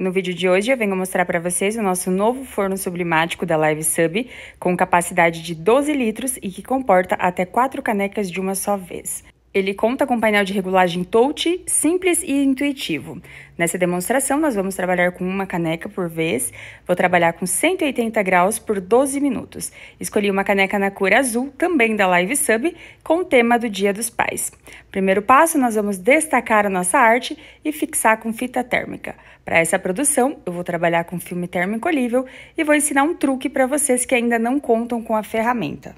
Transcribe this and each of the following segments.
No vídeo de hoje eu venho mostrar para vocês o nosso novo forno sublimático da Live Sub, com capacidade de 12 litros e que comporta até 4 canecas de uma só vez. Ele conta com painel de regulagem touch, simples e intuitivo. Nessa demonstração, nós vamos trabalhar com uma caneca por vez. Vou trabalhar com 180 graus por 12 minutos. Escolhi uma caneca na cor azul, também da Live Sub, com o tema do Dia dos Pais. Primeiro passo, nós vamos destacar a nossa arte e fixar com fita térmica. Para essa produção, eu vou trabalhar com filme térmico olível e vou ensinar um truque para vocês que ainda não contam com a ferramenta.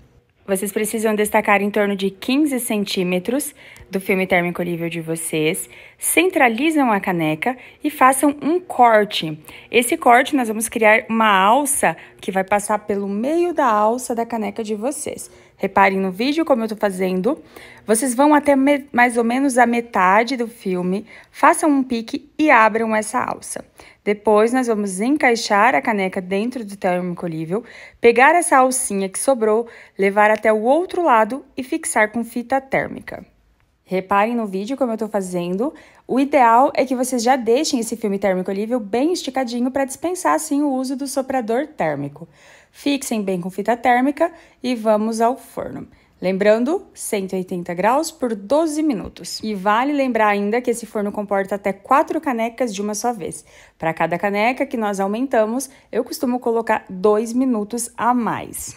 Vocês precisam destacar em torno de 15 centímetros do filme térmico livre de vocês, centralizam a caneca e façam um corte. Esse corte nós vamos criar uma alça que vai passar pelo meio da alça da caneca de vocês. Reparem no vídeo como eu estou fazendo. Vocês vão até mais ou menos a metade do filme, façam um pique e abram essa alça. Depois, nós vamos encaixar a caneca dentro do termocolível, pegar essa alcinha que sobrou, levar até o outro lado e fixar com fita térmica. Reparem no vídeo como eu estou fazendo. O ideal é que vocês já deixem esse filme termocolível bem esticadinho para dispensar, assim, o uso do soprador térmico. Fixem bem com fita térmica e vamos ao forno. Lembrando, 180 graus por 12 minutos. E vale lembrar ainda que esse forno comporta até 4 canecas de uma só vez. Para cada caneca que nós aumentamos, eu costumo colocar 2 minutos a mais.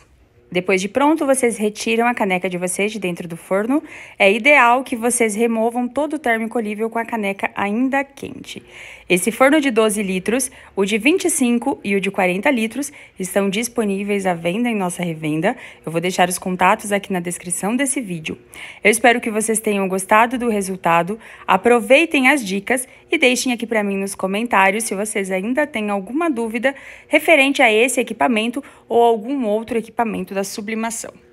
Depois de pronto, vocês retiram a caneca de vocês de dentro do forno. É ideal que vocês removam todo o térmico olível com a caneca ainda quente. Esse forno de 12 litros, o de 25 e o de 40 litros estão disponíveis à venda em nossa revenda. Eu vou deixar os contatos aqui na descrição desse vídeo. Eu espero que vocês tenham gostado do resultado. Aproveitem as dicas e deixem aqui para mim nos comentários se vocês ainda têm alguma dúvida referente a esse equipamento ou algum outro equipamento da sublimação.